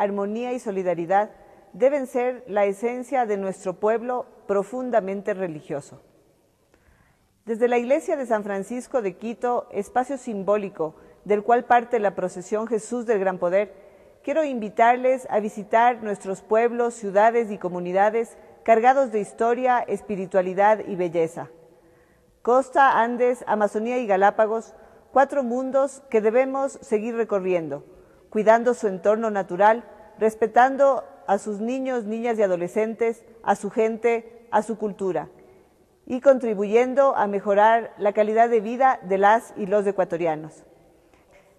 armonía y solidaridad deben ser la esencia de nuestro pueblo profundamente religioso. Desde la iglesia de San Francisco de Quito, espacio simbólico del cual parte la procesión Jesús del Gran Poder, quiero invitarles a visitar nuestros pueblos, ciudades y comunidades cargados de historia, espiritualidad y belleza. Costa, Andes, Amazonía y Galápagos, cuatro mundos que debemos seguir recorriendo, cuidando su entorno natural, respetando a sus niños, niñas y adolescentes, a su gente, a su cultura y contribuyendo a mejorar la calidad de vida de las y los ecuatorianos.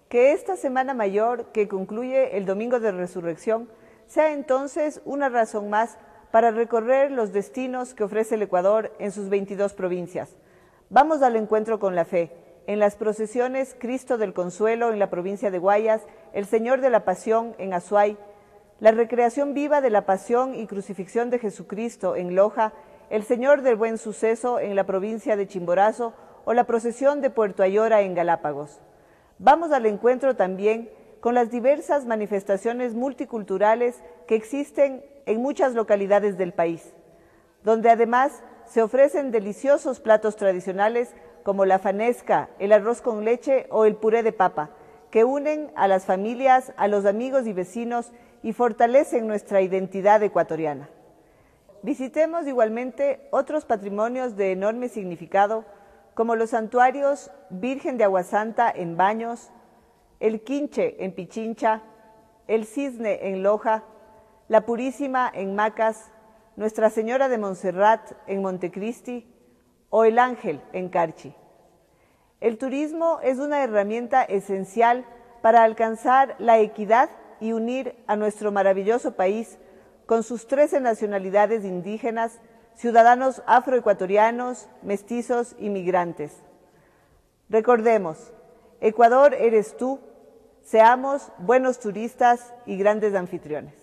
Que esta Semana Mayor, que concluye el Domingo de Resurrección, sea entonces una razón más para recorrer los destinos que ofrece el Ecuador en sus 22 provincias. Vamos al encuentro con la fe. En las procesiones Cristo del Consuelo en la provincia de Guayas, el Señor de la Pasión en Azuay, la recreación viva de la pasión y crucifixión de Jesucristo en Loja, el Señor del Buen Suceso en la provincia de Chimborazo o la procesión de Puerto Ayora en Galápagos. Vamos al encuentro también con las diversas manifestaciones multiculturales que existen en muchas localidades del país, donde además se ofrecen deliciosos platos tradicionales como la fanesca, el arroz con leche o el puré de papa, que unen a las familias, a los amigos y vecinos y fortalecen nuestra identidad ecuatoriana. Visitemos igualmente otros patrimonios de enorme significado, como los santuarios Virgen de Aguasanta en Baños, el Quinche en Pichincha, el Cisne en Loja, la Purísima en Macas, Nuestra Señora de Montserrat en Montecristi o el Ángel en Carchi. El turismo es una herramienta esencial para alcanzar la equidad y unir a nuestro maravilloso país con sus 13 nacionalidades indígenas, ciudadanos afroecuatorianos, mestizos y migrantes. Recordemos, Ecuador eres tú, seamos buenos turistas y grandes anfitriones.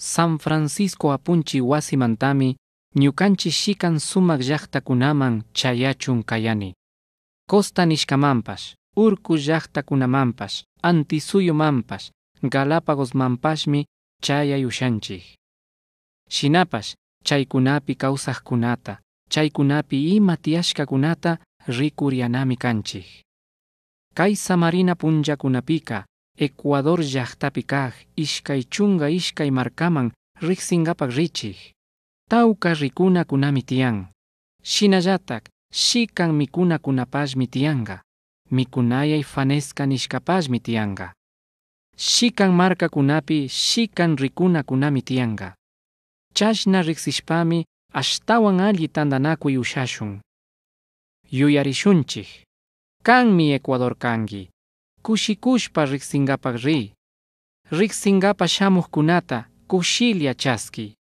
San Francisco apunchi Mantami, ñukanchi shikan sumak kunaman chayachun kayani. Costa Nishkamampas, urku Chaya Shinapas, Galapagosmanpashmi chayayushanchik. Chaikunapi chaykunapi Kunata chaykunapi ima Kunata rikuryanami Kaisa Marina Samarina Kunapika Ecuador llaqtapikaq chunga, chunga ishkay markaman riqsinqapak Tauka rikuna kunami tiyan. Shinayatak, shikan kunapaz mitianga. Mikunayay fanesca nishkapashmi mitianga. Shikan kunapi, shikan rikuna tianga. Chashna rixispami, ashtawan alli tandanakuy ushashun. Kan mi Ecuador kangi kushikushpa rixingapagri, ri, Riksingapa Kunata, Kushilia chaski.